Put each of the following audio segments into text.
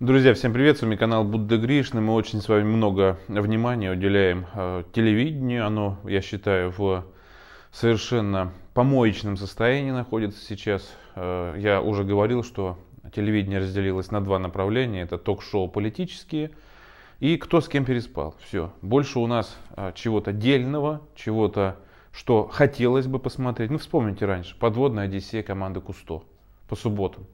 Друзья, всем привет, с вами канал Будда Гришны. Мы очень с вами много внимания уделяем э, телевидению. Оно, я считаю, в совершенно помоечном состоянии находится сейчас. Э, я уже говорил, что телевидение разделилось на два направления. Это ток-шоу политические и кто с кем переспал. Все, больше у нас э, чего-то дельного, чего-то, что хотелось бы посмотреть. Ну, вспомните раньше, подводная Одиссея команды Кусто по субботам.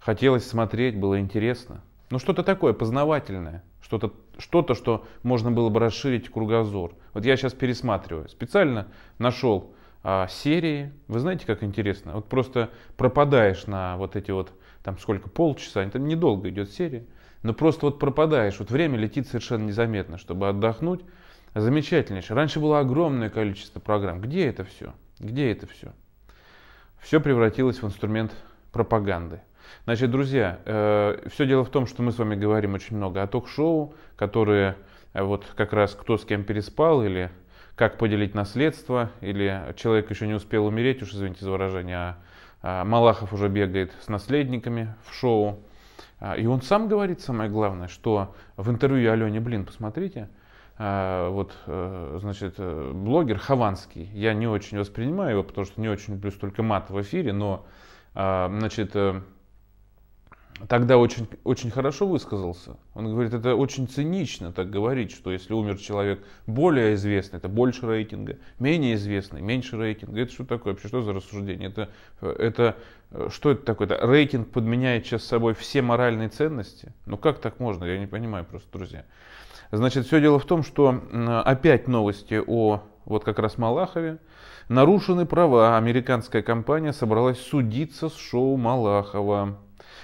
Хотелось смотреть, было интересно. Ну что-то такое познавательное, что-то, что-то, что можно было бы расширить кругозор. Вот я сейчас пересматриваю, специально нашел а, серии. Вы знаете, как интересно? Вот просто пропадаешь на вот эти вот, там сколько, полчаса, там недолго идет серия, но просто вот пропадаешь, вот время летит совершенно незаметно, чтобы отдохнуть. Замечательнейшее. Раньше было огромное количество программ. Где это все? Где это все? Все превратилось в инструмент пропаганды. Значит, друзья, э, все дело в том, что мы с вами говорим очень много о ток-шоу, которые э, вот как раз кто с кем переспал или как поделить наследство, или человек еще не успел умереть, уж извините за выражение, а, а Малахов уже бегает с наследниками в шоу. А, и он сам говорит самое главное, что в интервью Алене Блин, посмотрите, а, вот, э, значит, э, блогер Хованский, я не очень воспринимаю его, потому что не очень люблю столько мат в эфире, но, а, значит, э, тогда очень, очень хорошо высказался. Он говорит, это очень цинично так говорить, что если умер человек более известный, это больше рейтинга, менее известный, меньше рейтинга. Это что такое вообще? Что за рассуждение? Это, это что это такое? Это рейтинг подменяет сейчас собой все моральные ценности? Ну как так можно? Я не понимаю просто, друзья. Значит, все дело в том, что опять новости о вот как раз Малахове. Нарушены права. Американская компания собралась судиться с шоу Малахова.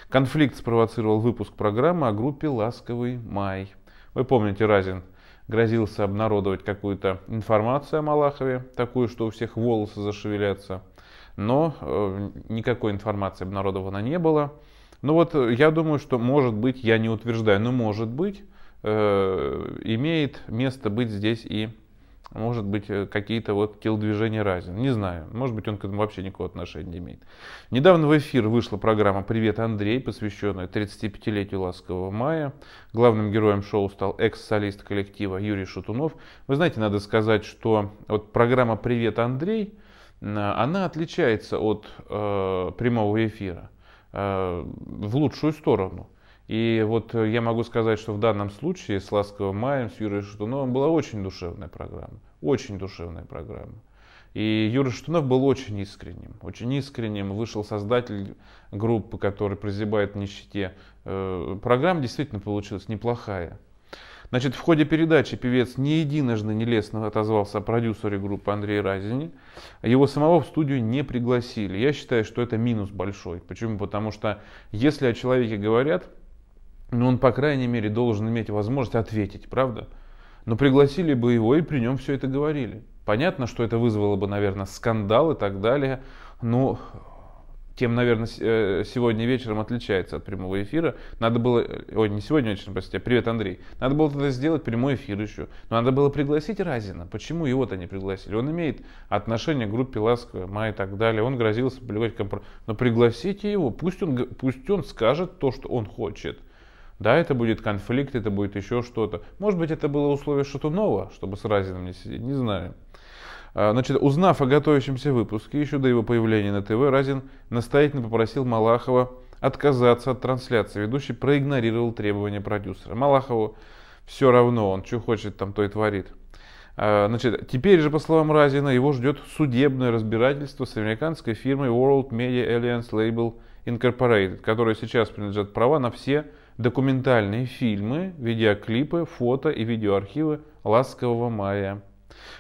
Конфликт спровоцировал выпуск программы о группе «Ласковый май». Вы помните, Разин грозился обнародовать какую-то информацию о Малахове, такую, что у всех волосы зашевелятся. Но э, никакой информации обнародовано не было. Ну вот э, я думаю, что может быть, я не утверждаю, но может быть, э, имеет место быть здесь и может быть, э, какие-то вот килл-движения Не знаю, может быть, он к этому вообще никакого отношения не имеет. Недавно в эфир вышла программа «Привет, Андрей», посвященная 35-летию «Ласкового мая». Главным героем шоу стал экс-солист коллектива Юрий Шатунов. Вы знаете, надо сказать, что вот программа «Привет, Андрей» она отличается от э, прямого эфира э, в лучшую сторону. И вот э, я могу сказать, что в данном случае с Ласковым Маем, с Юрием Шатуновым была очень душевная программа. Очень душевная программа. И Юрий Штунов был очень искренним. Очень искренним. Вышел создатель группы, который прозябает в нищете. Э, программа действительно получилась неплохая. Значит, в ходе передачи певец не единожды нелестно отозвался о продюсере группы Андрей Разине. Его самого в студию не пригласили. Я считаю, что это минус большой. Почему? Потому что если о человеке говорят, но ну, он, по крайней мере, должен иметь возможность ответить, правда? Но пригласили бы его и при нем все это говорили. Понятно, что это вызвало бы, наверное, скандал и так далее, но тем, наверное, э, сегодня вечером отличается от прямого эфира. Надо было... Э, ой, не сегодня вечером, простите. Привет, Андрей. Надо было тогда сделать прямой эфир еще. Но надо было пригласить Разина. Почему его-то не пригласили? Он имеет отношение к группе Ласковая, Май и так далее. Он грозился плевать компромисс. Но пригласите его. Пусть он, пусть он скажет то, что он хочет. Да, это будет конфликт, это будет еще что-то. Может быть, это было условие что-то новое, чтобы с Разином не сидеть, не знаю. А, значит, узнав о готовящемся выпуске, еще до его появления на ТВ, Разин настоятельно попросил Малахова отказаться от трансляции. Ведущий проигнорировал требования продюсера. Малахову все равно, он что хочет там, то и творит. А, значит, теперь же, по словам Разина, его ждет судебное разбирательство с американской фирмой World Media Alliance Label Incorporated, которая сейчас принадлежат права на все документальные фильмы, видеоклипы, фото и видеоархивы «Ласкового мая».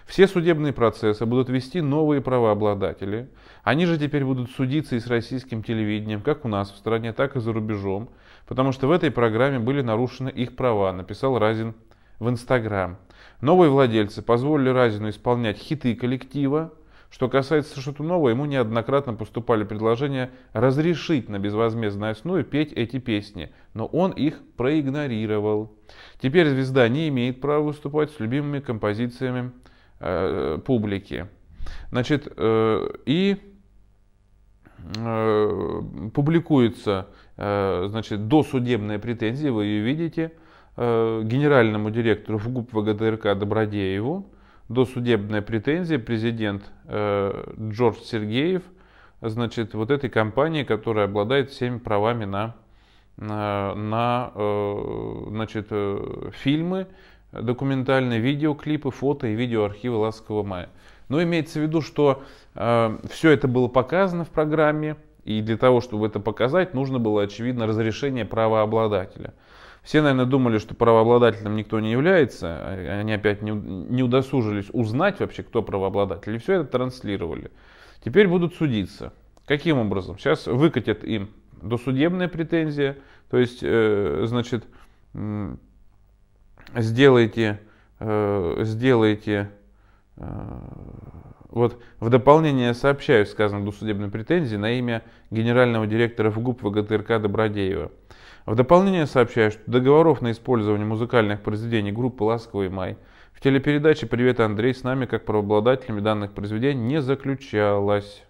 Все судебные процессы будут вести новые правообладатели. Они же теперь будут судиться и с российским телевидением, как у нас в стране, так и за рубежом, потому что в этой программе были нарушены их права, написал Разин в Инстаграм. Новые владельцы позволили Разину исполнять хиты коллектива, что касается Шатунова, ему неоднократно поступали предложения разрешить на безвозмездной основе петь эти песни, но он их проигнорировал. Теперь звезда не имеет права выступать с любимыми композициями э, публики. Значит, э, и э, публикуется э, значит, досудебные претензии вы ее видите, э, генеральному директору в ГУП ВГДРК Добродееву досудебная претензия президент э, Джордж Сергеев, значит, вот этой компании, которая обладает всеми правами на, на, на э, значит, э, фильмы, документальные видеоклипы, фото и видеоархивы «Ласкового мая». Но имеется в виду, что э, все это было показано в программе, и для того, чтобы это показать, нужно было, очевидно, разрешение правообладателя. Все, наверное, думали, что правообладателем никто не является. А они опять не, удосужились узнать вообще, кто правообладатель. И все это транслировали. Теперь будут судиться. Каким образом? Сейчас выкатят им досудебные претензии, То есть, э, значит, сделайте, э, сделайте э, вот в дополнение сообщаю сказано досудебной претензии на имя генерального директора ФГУП ВГТРК Добродеева – в дополнение сообщаю, что договоров на использование музыкальных произведений группы «Ласковый май» в телепередаче «Привет, Андрей» с нами, как правообладателями данных произведений, не заключалось.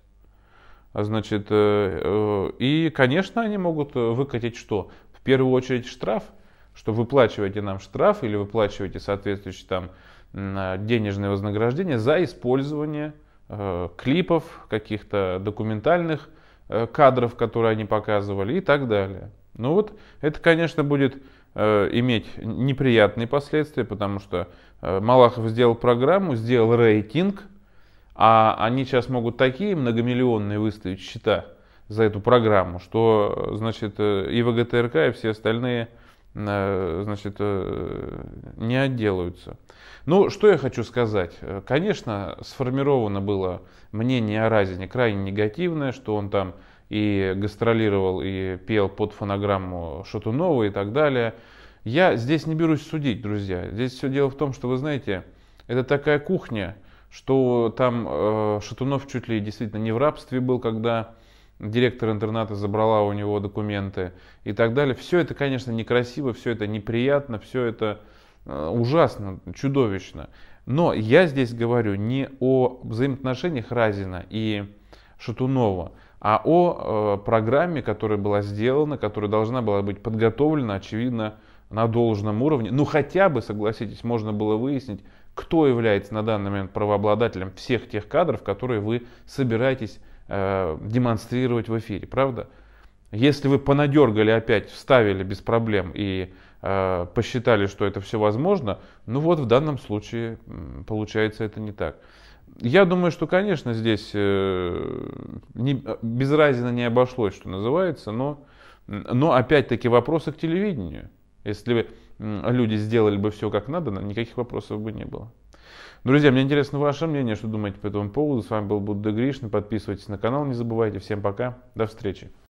а Значит, э, э, и, конечно, они могут э, выкатить что? В первую очередь штраф, что выплачиваете нам штраф или выплачиваете соответствующие там денежные вознаграждения за использование клипов, каких-то документальных кадров, которые они показывали и так далее. Ну вот это, конечно, будет э, иметь неприятные последствия, потому что э, Малахов сделал программу, сделал рейтинг, а они сейчас могут такие многомиллионные выставить счета за эту программу, что, э, значит, э, и ВГТРК, и все остальные, э, значит, не отделаются. Ну, что я хочу сказать. Конечно, сформировано было мнение о Разине крайне негативное, что он там и гастролировал, и пел под фонограмму Шатунова и так далее. Я здесь не берусь судить, друзья. Здесь все дело в том, что, вы знаете, это такая кухня, что там э, Шатунов чуть ли действительно не в рабстве был, когда директор интерната забрала у него документы и так далее. Все это, конечно, некрасиво, все это неприятно, все это э, ужасно, чудовищно. Но я здесь говорю не о взаимоотношениях Разина и Шатунова, а о э, программе, которая была сделана, которая должна была быть подготовлена, очевидно, на должном уровне. Ну хотя бы, согласитесь, можно было выяснить, кто является на данный момент правообладателем всех тех кадров, которые вы собираетесь э, демонстрировать в эфире, правда? Если вы понадергали опять, вставили без проблем и э, посчитали, что это все возможно, ну вот в данном случае получается это не так. Я думаю, что, конечно, здесь э, не, без не обошлось, что называется, но, но опять-таки вопросы к телевидению. Если бы люди сделали бы все как надо, никаких вопросов бы не было. Друзья, мне интересно ваше мнение, что думаете по этому поводу. С вами был Будда Гришин. Подписывайтесь на канал, не забывайте. Всем пока, до встречи.